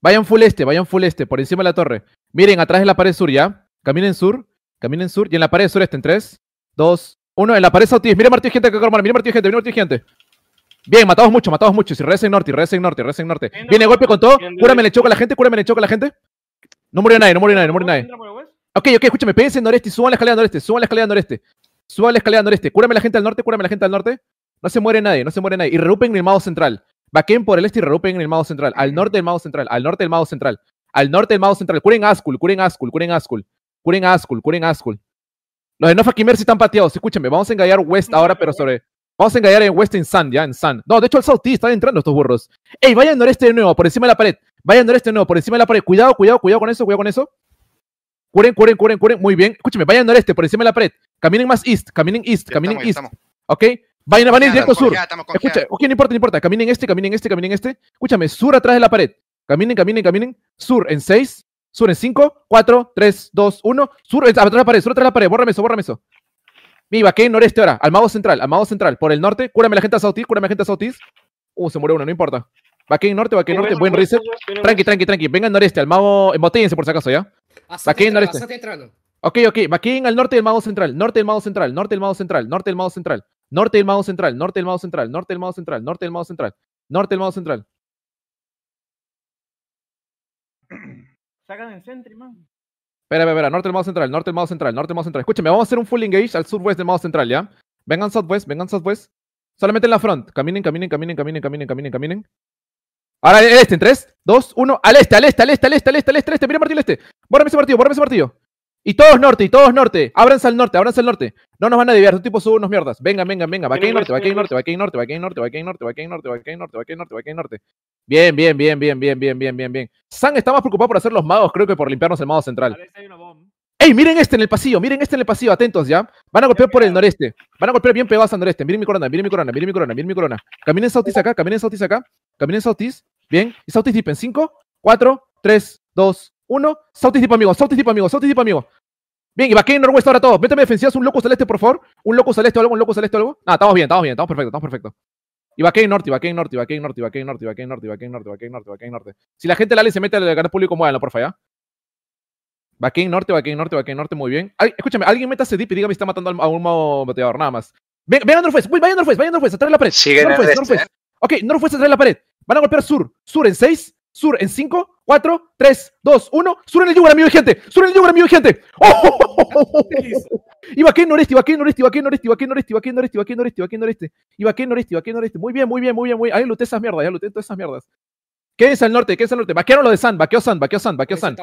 Vayan full este, vayan full este, por encima de la torre. Miren, atrás de la pared sur, ¿ya? Caminen sur, caminen sur. Y en la pared sur este en 3, 2, 1. En la pared Sautis. Miren Martín gente que miren Martín gente, miren Martín gente. Bien, matados mucho, matados mucho. Si reza en norte, reza en norte, reza en norte. Viene golpe con todo. Cúrame le choca a la gente, cúrame le choca a la gente. No murió nadie, no murió nadie, no murió nadie. Ok, ok, escúchame, en noreste y suban la escalera noreste, suban la escalera noreste. Suban la escalera noreste. Cúrame la gente al norte, cúrame la gente al norte. No se muere nadie, no se muere nadie. Y reúpen el mago central. Vaquen por el este y rerupen en el mago central. Al norte del mago central. Al norte del mago central. Al norte del mago central. Curen Ascul, curen Ascul, curen Ascul. Curen Ascul, curen Ascul. Los de Nofa si están pateados. Escúchame, vamos a engañar West ahora, pero sobre. Vamos a engañar en West en Sun, ya, en Sun. No, de hecho, el South están entrando estos burros. Ey, vayan noreste de nuevo, por encima de la pared. Vayan noreste de nuevo, por encima de la pared. Cuidado, cuidado, cuidado con eso, cuidado con eso. Curen, curen, curen, curen. Muy bien. Escúchame, vayan noreste, por encima de la pared. Caminen más east, caminen east, caminen east. ¿Ok? Vayan, van a ir directo sur. Escucha, ok, no importa, no importa. Caminen este, caminen este, caminen este. Escúchame, sur atrás de la pared. Caminen, caminen, caminen. Sur en 6, sur en 5, 4, 3, 2, 1. Sur eh, atrás de la pared, sur atrás de la pared. Bórrame eso, bórrame eso. Mi vaqué noreste ahora. al Mago central, al almado central. Por el norte, cúrame la gente a Sautis, cúrame la gente a Sautis. Uh, se murió uno, no importa. vaquín norte, vaquín norte, buen reset. Tranqui, tranqui, tranqui. Vengan noreste, al mago. Embotellense por si acaso, ¿ya? Ah, vaquín noreste. Ok, ok. vaquín al norte del mago central. Norte del mago central, norte del mago central, norte del mago central. Norte del mado central, norte del mado central, norte del mado central, norte del mado central, norte del mado central. Sacan el centro, man. Espera, espera, espera, norte del mado central, norte del mado central, norte del mado central. Escúchame, vamos a hacer un full engage al sur-west del mado central, ¿ya? Vengan southwest, vengan southwest. Solamente en la front. Caminen, caminen, caminen, caminen, caminen, caminen, caminen. Ahora el este, en 3, 2, 1. Al este, al este, al este, al este, al este, al este, al este. Mira Martín, al este. Bórrame ese partido, bórrame ese partido. Y todos norte, y todos norte. Ábranse al norte, ábranse al norte. No nos van a desviar, un este tipo subo unos mierdas. Venga, venga, venga. Va en norte, va en norte, va en norte, va va norte, va en norte, va va norte, va en norte, va norte, en norte. Bien, bien, bien, bien, bien, bien, bien, bien, bien. San está más preocupado por hacer los magos, creo que por limpiarnos el mago central. ¡Ey, miren este en el pasillo! Miren este en el pasillo, atentos ya. Van a golpear por el noreste. Van a golpear bien pegados al noreste. Miren mi corona, miren mi corona, miren mi corona, miren mi corona. Caminen Sautis acá, caminen Sautis acá. Caminen Sautis. Bien. Y Sautis dipen. 5, 4, 3, 2, uno, Sautis tipo amigo, Sautis tipo amigo, Sautis tipo amigo. Bien, y en Norwest ahora todo. Méteme defensivas, un loco celeste, por favor. Un loco celeste, algo, un loco celeste, algo. Ah, estamos bien, estamos bien, estamos perfecto, estamos perfecto. Y North, norte, en norte, en norte, en norte, en norte, en norte, North, norte, en norte. Si la gente la ley se mete al canal público, muévanlo, porfa, ya. en norte, en norte, en norte, muy bien. Ay, escúchame, alguien métase dip y dígame si está matando a un bateador, nada más. Ven, ven a uy, vayan a vayan a atrás de la pared. Sigue Northwest, Ok, lo atrás de la pared. Van a golpear sur. Sur en 6, Sur en 5, 4, 3, 2, 1. Sur en el yugo, amigo y gente. Sur en el yugo, amigo oh, oh. y gente. ¡Oh! Ibaquén noreste, Ibaquén noreste, Ibaquén noreste, Ibaquén noreste, Ibaquén noreste, Ibaquén noreste, iba noreste. Ibaquén noreste, Ibaquén noreste. Muy bien, muy bien, muy bien, muy bien. Ahí luté esas mierdas, ya luté todas esas mierdas. qué es el norte, qué es el norte. Vaquearon lo de San, vaquero San, vaquero San, vaquero San.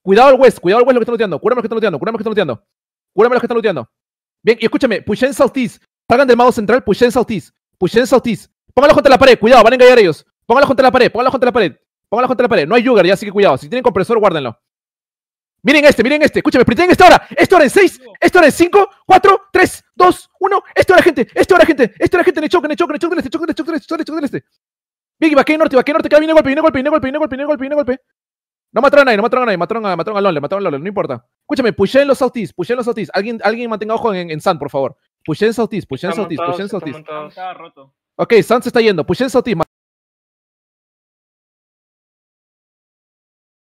Cuidado al west, cuidado al west lo que están luteando. Cúrame lo que están luteando, cúrame lo que están luteando. Cúrame lo que están luteando. Bien, y escúchame, Pushen Saltis. Salgan del mago central, Pushen Saltis. Pushen Saltis. Póngalo contra la pared, cuidado, van a engañar ellos. junto contra la pared, junto contra la pared. Pónganlas contra la pared. No hay Yuger, ya, así que cuidado. Si tienen compresor, guárdenlo. Miren este, miren este. Escúchame, en esta hora. Esta hora en 6, esta hora en 5, 4, 3, 2, 1. Esta hora, gente. Esta hora, gente. Esta hora, gente. En el choque, en el choque, en el choque en el este, Choque en el este, choque en el este, choque del este. Biggie, vaquea norte, vaquea norte. Acá viene golpe, viene golpe, viene golpe, viene golpe, viene golpe, viene golpe. No mataron a nadie, no mataron a nadie. Mataron a, mataron a Lonle, mataron a Lonle. No importa. Escúchame, pushen los Southeast, pushen los Southeast. Alguien, alguien mantenga ojo en, en San, por favor. Pushen Southeast, pushen Southeast, pushen Southeast. Ok, San se está yendo. Pushen Southeast.